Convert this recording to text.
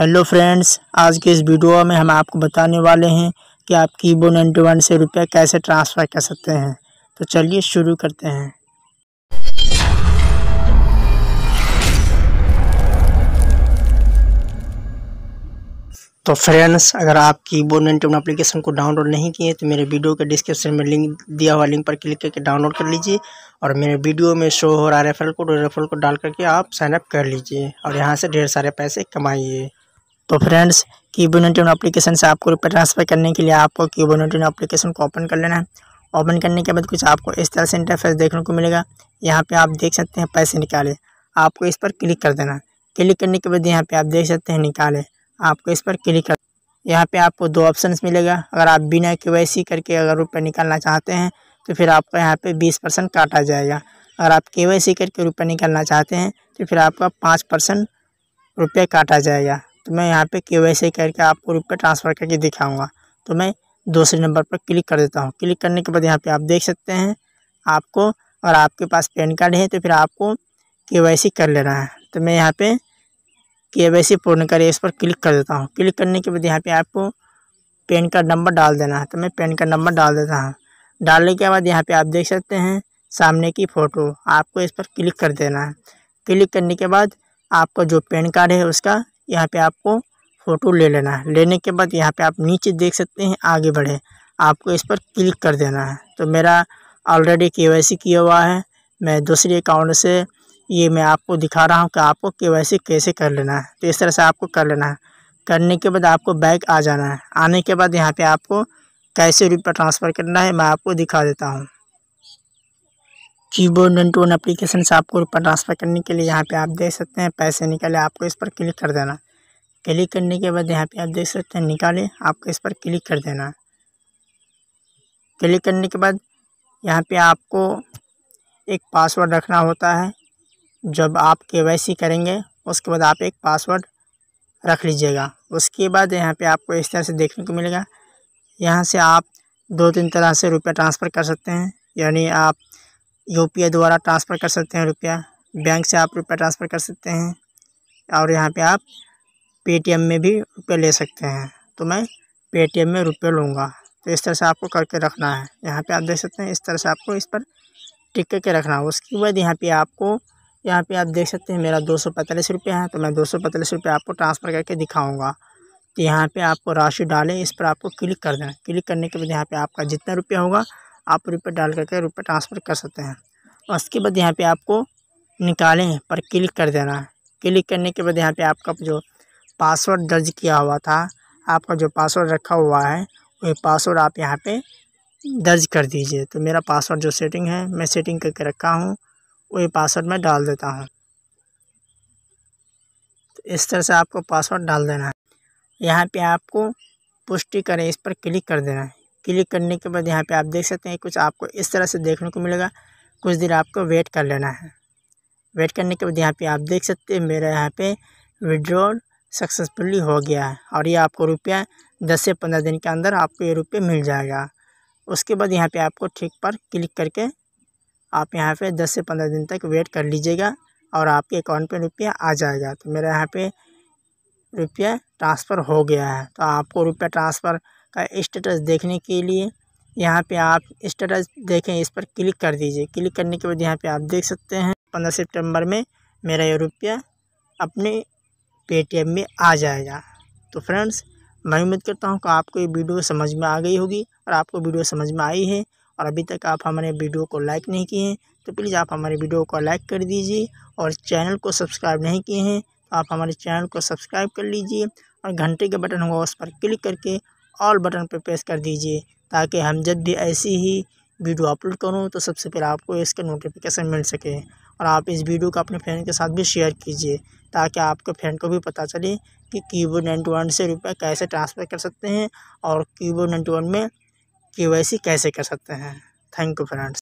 hello friends आज के इस वीडियो में हम आपको बताने वाले हैं कि आप की बो नाइन्टी वन से रुपये कैसे ट्रांसफ़र कर सकते हैं तो चलिए शुरू करते हैं तो फ्रेंड्स अगर आप की बो नाइन्टी वन अप्लीकेशन को डाउनलोड नहीं किए तो मेरे वीडियो के डिस्क्रिप्शन में लिंक दिया हुआ लिंक पर क्लिक करके डाउनलोड कर लीजिए और मेरे वीडियो में शो हो रहा रेफरल कोड रेफरल कोड डाल करके आप साइनअप कर लीजिए और यहाँ से ढेर सारे पैसे कमाइए तो फ्रेंड्स क्यूबोनेटिन अप्लीकेशन से आपको रुपये ट्रांसफ़र करने के लिए आपको बोनोटिन एप्लीकेशन को ओपन कर लेना है ओपन करने के बाद कुछ आपको इस तरह से इंटरफेस देखने को मिलेगा यहाँ पे आप देख सकते हैं पैसे निकाले आपको इस पर क्लिक कर देना क्लिक करने के बाद यहाँ पे आप देख सकते हैं निकाले आपको इस पर क्लिक कर यहाँ पे आपको दो ऑप्शन मिलेगा अगर आप बिना के करके अगर रुपये निकालना चाहते हैं तो फिर आपको यहाँ पर बीस परसेंट काटा जाएगा अगर आप के करके रुपये निकालना चाहते हैं तो फिर आपका पाँच परसेंट रुपये काटा जाएगा तो मैं यहाँ पे के वाई सी करके आपको रुपये ट्रांसफ़र करके दिखाऊँगा तो मैं दूसरे नंबर पर क्लिक कर देता हूँ क्लिक करने के बाद यहाँ पे आप देख सकते हैं आपको और आपके पास पैन कार्ड है तो फिर आपको के वाई सी कर लेना है तो मैं यहाँ पर के वाई सी पूर्ण कर इस पर क्लिक कर देता हूँ क्लिक करने के बाद यहाँ पर आपको पेन कार्ड नंबर डाल देना है तो मैं पेन कार्ड नंबर डाल देता हूँ डालने के बाद यहाँ पर आप देख सकते हैं सामने की फ़ोटो आपको इस पर क्लिक कर देना है क्लिक करने के बाद आपका जो पेन कार्ड है उसका यहाँ पे आपको फ़ोटो ले लेना है लेने के बाद यहाँ पे आप नीचे देख सकते हैं आगे बढ़े आपको इस पर क्लिक कर देना है तो मेरा ऑलरेडी के किया हुआ है मैं दूसरे अकाउंट से ये मैं आपको दिखा रहा हूँ कि आपको के कैसे कर लेना है तो इस तरह से आपको कर लेना है करने के बाद आपको बैग आ जाना है आने के बाद यहाँ पर आपको कैसे रुपया ट्रांसफ़र करना है मैं आपको दिखा देता हूँ कीबोर्ड एंड टोन अप्लीकेशन से आपको रुपये ट्रांसफ़र करने के लिए यहाँ पे आप देख सकते हैं पैसे निकाले आपको इस पर क्लिक कर देना क्लिक करने के बाद यहाँ पे आप देख सकते हैं निकाले आपको इस पर क्लिक कर देना क्लिक करने के बाद यहाँ पे आपको एक पासवर्ड रखना होता है जब आप के करेंगे उसके बाद आप एक पासवर्ड रख लीजिएगा उसके बाद यहाँ पर आपको इस तरह से देखने को मिलेगा यहाँ से आप दो तीन तरह से रुपया ट्रांसफ़र कर सकते हैं यानी आप यू द्वारा ट्रांसफ़र कर सकते हैं रुपया बैंक से आप रुपया ट्रांसफ़र कर सकते हैं और यहाँ पे आप पे में भी रुपये ले सकते हैं तो मैं पे में रुपये लूँगा तो इस तरह से आपको करके रखना है यहाँ पे आप देख सकते हैं इस तरह से आपको इस पर टिक करके रखना है उसके बाद यहाँ पे आपको यहाँ पे आप देख सकते हैं मेरा दो सौ पैंतालीस रुपया है तो मैं दो सौ पैंतालीस रुपये आपको ट्रांसफ़र करके दिखाऊँगा तो यहाँ पर आपको राशि डालें इस पर आपको क्लिक कर देना क्लिक करने के बाद यहाँ पर आपका जितना रुपया होगा आप रुपये डाल करके रुपये ट्रांसफ़र कर सकते हैं और उसके बाद यहाँ पे आपको निकालें पर क्लिक कर देना है क्लिक करने के बाद यहाँ पे आपका जो पासवर्ड दर्ज किया हुआ था आपका जो पासवर्ड रखा हुआ है वही पासवर्ड आप यहाँ पे दर्ज कर दीजिए तो मेरा पासवर्ड जो सेटिंग है मैं सेटिंग करके रखा हूँ वही पासवर्ड मैं डाल देता हूँ तो इस तरह से आपको पासवर्ड डाल देना है यहाँ पे आपको पुष्टि करें इस पर क्लिक कर देना है क्लिक करने के बाद यहाँ पे आप देख सकते हैं कुछ आपको इस तरह से देखने को मिलेगा कुछ देर आपको वेट कर लेना है वेट करने के बाद यहाँ पे आप देख सकते हैं मेरा यहाँ पे विड्रॉल सक्सेसफुली हो गया है और ये आपको रुपया दस से पंद्रह दिन के अंदर आपको ये रुपये मिल जाएगा उसके बाद यहाँ पर आपको ठीक पर क्लिक करके आप यहाँ पर दस से पंद्रह दिन तक वेट कर लीजिएगा और आपके अकाउंट पर रुपया आ जाएगा तो मेरा यहाँ पर रुपया ट्रांसफ़र हो गया है तो आपको रुपया ट्रांसफ़र का स्टेटस देखने के लिए यहाँ पे आप स्टेटस देखें इस पर क्लिक कर दीजिए क्लिक करने के बाद यहाँ पे आप देख सकते हैं पंद्रह सितंबर में मेरा ये रुपया अपने पेटीएम में आ जाएगा तो फ्रेंड्स मैं उम्मीद करता हूँ कि आपको ये वीडियो समझ में आ गई होगी और आपको वीडियो समझ में आई है और अभी तक आप हमारे वीडियो को लाइक नहीं किए हैं तो प्लीज़ आप हमारे वीडियो को लाइक कर दीजिए और चैनल को सब्सक्राइब नहीं किए हैं तो आप हमारे चैनल को सब्सक्राइब कर लीजिए और घंटे का बटन होगा उस पर क्लिक करके ऑल बटन पर प्रेस कर दीजिए ताकि हम जब भी ऐसी ही वीडियो अपलोड करूँ तो सबसे पहले आपको इसका नोटिफिकेशन मिल सके और आप इस वीडियो को अपने फ्रेंड के साथ भी शेयर कीजिए ताकि आपके फ्रेंड को भी पता चले कि कीबोर्ड नाइन्टी वन से रुपये कैसे ट्रांसफ़र कर सकते हैं और कीबोर्ड नाइन्टी वन में के कैसे कर सकते हैं थैंक यू फ्रेंड्स